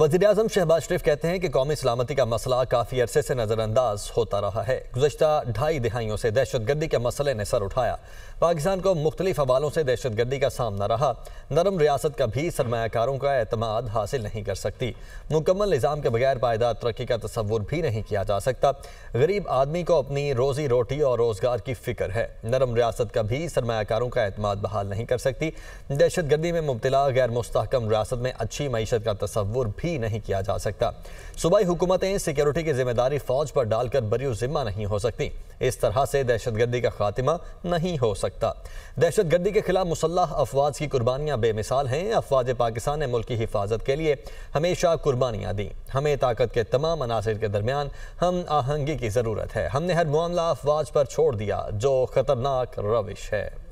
वजी अजम शहबाज शरीफ कहते हैं कि कौमी सलामती का मसला काफ़ी अरसे से नज़रअंदाज होता रहा है गुजशत ढाई दहाइयों से दहशत गर्दी के मसले ने सर उठाया पाकिस्तान को मुख्तलिफ हवालों से दहशत गर्दी का सामना रहा नरम रियासत का भी सरमाकारों का अतमाद हासिल नहीं कर सकती मुकम्मल निज़ाम के बगैर पायदार तरक्की का तस्वुर भी नहीं किया जा सकता गरीब आदमी को अपनी रोज़ी रोटी और रोज़गार की फ़िक्र है नरम रियासत का भी सरमाकारों का अतमाद बहाल नहीं कर सकती दहशत गर्दी में मुबतला गैर मुस्तकम रियासत में अच्छी मीशत का तस्वुर भी भी नहीं किया जा सकता सूबाई हुकूमतें सिक्योरिटी की जिम्मेदारी फौज पर डालकर बरी जिम्मा नहीं हो सकती इस तरह से दहशतगर्दी का खात्मा नहीं हो सकता दहशतगर्दी के खिलाफ मुसल्ह अफवाज की कुर्बानियां बेमिसाल हैं अफवाज पाकिस्तान ने मुल्क की हिफाजत के लिए हमेशा कुर्बानियां दी हमें ताकत के तमाम अनासर के दरमियान हम आहंगी की ज़रूरत है हमने हर मामला अफवाज पर छोड़ दिया जो खतरनाक रविश है